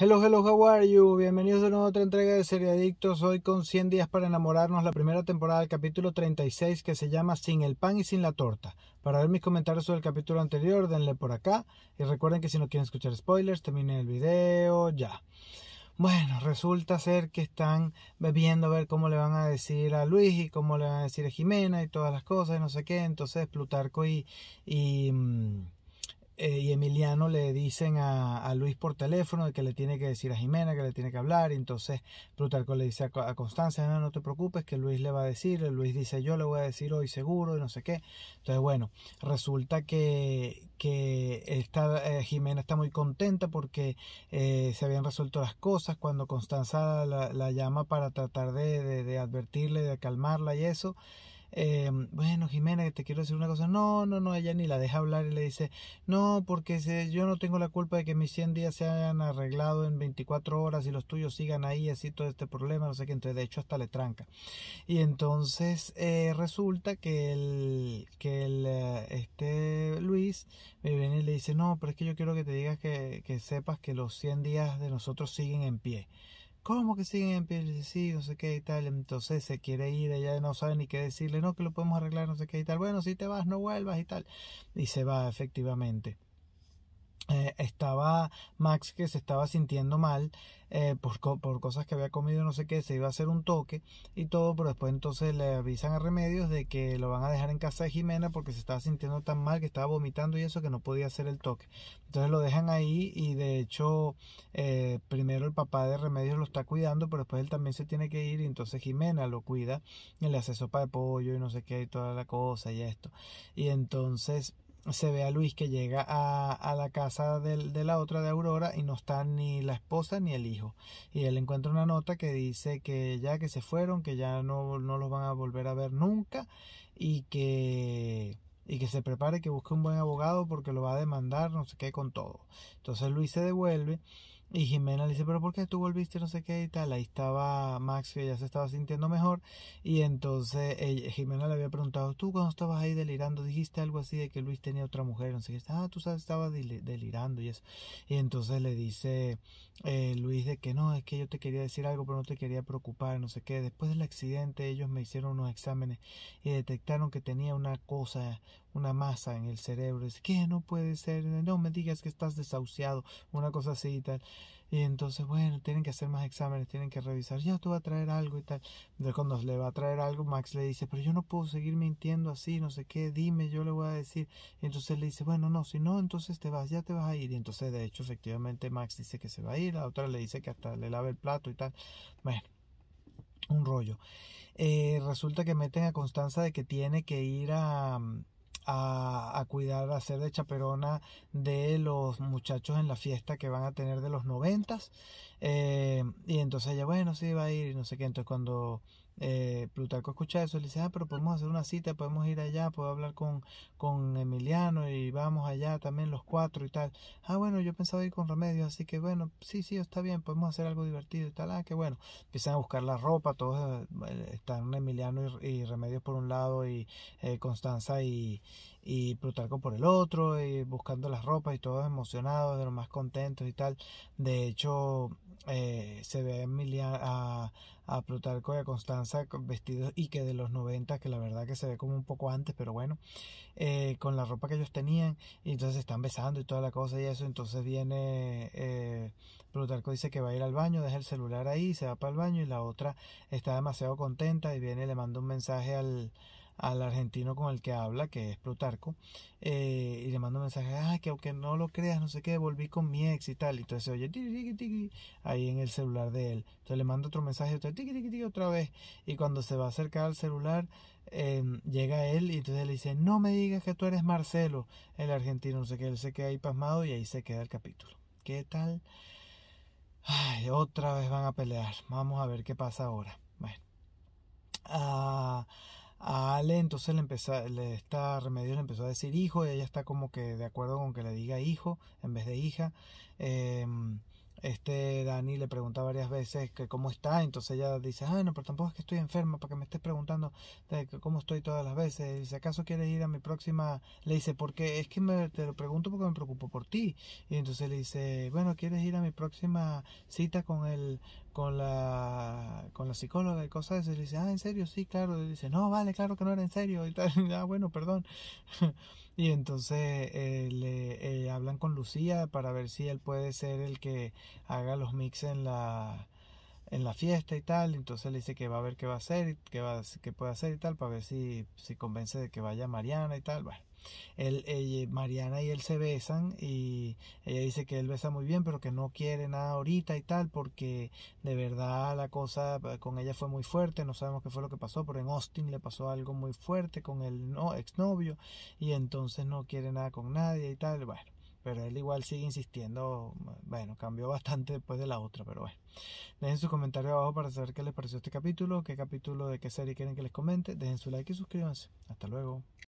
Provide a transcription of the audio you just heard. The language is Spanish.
Hello, hello, how are you? Bienvenidos de una otra entrega de Adictos. Hoy con 100 días para enamorarnos, la primera temporada del capítulo 36 que se llama Sin el pan y sin la torta. Para ver mis comentarios sobre el capítulo anterior, denle por acá. Y recuerden que si no quieren escuchar spoilers, terminen el video ya. Bueno, resulta ser que están bebiendo a ver cómo le van a decir a Luis y cómo le van a decir a Jimena y todas las cosas y no sé qué. Entonces Plutarco y mm, eh, y Emiliano le dicen a, a, Luis por teléfono que le tiene que decir a Jimena, que le tiene que hablar. entonces Plutarco le dice a, Constanza, no, no, te preocupes, que Luis le va a decir. Luis dice, yo le voy a decir hoy seguro y no sé qué. Entonces, bueno, resulta que, que esta, eh, Jimena está muy contenta porque eh, se habían resuelto las cosas. Cuando Constanza la, llama para tratar de, de advertirle, de calmarla y eso eh, bueno, Jimena, te quiero decir una cosa. No, no, no, ella ni la deja hablar y le dice, no, porque yo no tengo la culpa de que mis 100 días se hayan arreglado en 24 horas y los tuyos sigan ahí, así todo este problema, no sé qué. Entonces, de hecho, hasta le tranca. Y entonces eh, resulta que el, que el, eh, este Luis me viene y le dice, no, pero es que yo quiero que te digas que, que sepas que los 100 días de nosotros siguen en pie. ¿Cómo que siguen en pie? Sí, no sé qué y tal. Entonces se quiere ir, ella no sabe ni qué decirle, no, que lo podemos arreglar, no sé qué y tal. Bueno, si te vas, no vuelvas y tal. Y se va, efectivamente. Eh, estaba Max que se estaba sintiendo mal eh, por, cosas que había comido, no sé qué, se iba a hacer un toque y todo, pero después entonces le avisan a Remedios de que lo van a dejar en casa de Jimena porque se estaba sintiendo tan mal que estaba vomitando y eso que no podía hacer el toque. Entonces lo dejan ahí y de hecho eh, primero el papá de Remedios lo está cuidando, pero después él también se tiene que ir y entonces Jimena lo cuida y le hace sopa de pollo y no sé qué y toda la cosa y esto. Y entonces se ve a Luis que llega a, la casa de, la otra de Aurora y no está ni la esposa ni el hijo. Y él encuentra una nota que dice que ya que se fueron, que ya no, los van a volver a ver nunca y que, y que se prepare, que busque un buen abogado porque lo va a demandar, no sé qué, con todo. Entonces Luis se devuelve y Jimena le dice, pero ¿por qué tú volviste? No sé qué y tal. Ahí estaba Max que ya se estaba sintiendo mejor. Y entonces Jimena le había preguntado, tú cuando estabas ahí delirando dijiste algo así de que Luis tenía otra mujer. No sé qué. Ah, tú sabes, estaba delirando y eso. Y entonces le dice eh, Luis de que no, es que yo te quería decir algo, pero no te quería preocupar, no sé qué. Después del accidente ellos me hicieron unos exámenes y detectaron que tenía una cosa, una masa en el cerebro. Dice, ¿qué? No puede ser, no me digas que estás desahuciado, una cosa así y tal. Y entonces, bueno, tienen que hacer más exámenes, tienen que revisar, ya te va a traer algo y tal. Entonces, cuando le va a traer algo, Max le dice, pero yo no puedo seguir mintiendo así, no sé qué, dime, yo le voy a decir. Y entonces le dice, bueno, no, si no, entonces te vas, ya te vas a ir. Y entonces, de hecho, efectivamente, Max dice que se va a ir, la otra le dice que hasta le lave el plato y tal. Bueno, un rollo. Eh, resulta que meten a Constanza de que tiene que ir a, mm, a, cuidar, a ser de chaperona de los muchachos en la fiesta que van a tener de los noventas. Eh, y entonces ella, bueno, sí, va a ir y no sé qué. Entonces cuando eh, Plutarco escucha eso, le dice, ah, pero podemos hacer una cita, podemos ir allá, puedo hablar con, con Emiliano y vamos allá también los cuatro y tal. Ah, bueno, yo pensaba ir con Remedios, así que bueno, sí, sí, está bien, podemos hacer algo divertido y tal. Ah, que bueno. Empiezan a buscar la ropa, todos eh, están Emiliano y, y Remedios por un lado y eh, Constanza y, y Plutarco por el otro, y eh, buscando las ropas y todos emocionados, de los más contentos y tal. De hecho, eh, se ve a, a, Plutarco y a Constanza vestidos y que de los 90, que la verdad que se ve como un poco antes, pero bueno, eh, con la ropa que ellos tenían, y entonces están besando y toda la cosa y eso, entonces viene eh, Plutarco dice que va a ir al baño, deja el celular ahí, se va para el baño y la otra está demasiado contenta y viene y le manda un mensaje al al argentino con el que habla, que es Plutarco, eh, y le mando mensaje ay, que aunque no lo creas, no sé qué, volví con mi ex y tal, y entonces se oye, ti ahí en el celular de él. Entonces le mando otro mensaje, otra, otra vez, y cuando se va a acercar al celular, em, llega él y entonces le dice, no me digas que tú eres Marcelo, el argentino, no sé qué, él se queda ahí pasmado y ahí se queda el capítulo. ¿Qué tal? Ay, otra vez van a pelear. Vamos a ver qué pasa ahora. Bueno. Ah, a Ale, entonces le empezó, le, está remedio le empezó a decir hijo y ella está como que de acuerdo con que le diga hijo en vez de hija. Em, este Dani le pregunta varias veces que cómo está, entonces ella dice, ah, no, pero tampoco es que estoy enferma para que me estés preguntando de cómo estoy todas las veces. dice, ¿acaso quieres ir a mi próxima? Le dice, porque es que me, te lo pregunto porque me preocupo por ti. Y entonces le dice, bueno, ¿quieres ir a mi próxima cita con el, con la, con la psicóloga y cosas de le dice, ah, ¿en serio? Sí, claro. dice, no, vale, claro que no era en serio. Y tal, ah, bueno, perdón. Y entonces eh, le eh, hablan con Lucía para ver si él puede ser el que haga los mix en la en la fiesta y tal, entonces le dice que va a ver qué va a hacer, qué, va, qué puede hacer y tal, para ver si, si convence de que vaya Mariana y tal, bueno. Él, Mariana y él se besan y ella dice que él besa muy bien, pero que no quiere nada ahorita y tal, porque de verdad la cosa con ella fue muy fuerte, no sabemos qué fue lo que pasó, pero en Austin le pasó algo muy fuerte con el no, exnovio y entonces no quiere nada con nadie y tal, bueno pero él igual sigue insistiendo. Bueno, cambió bastante después de la otra, pero bueno. Dejen su comentario abajo para saber qué les pareció este capítulo, qué capítulo de qué serie quieren que les comente. Dejen su like y suscríbanse. Hasta luego.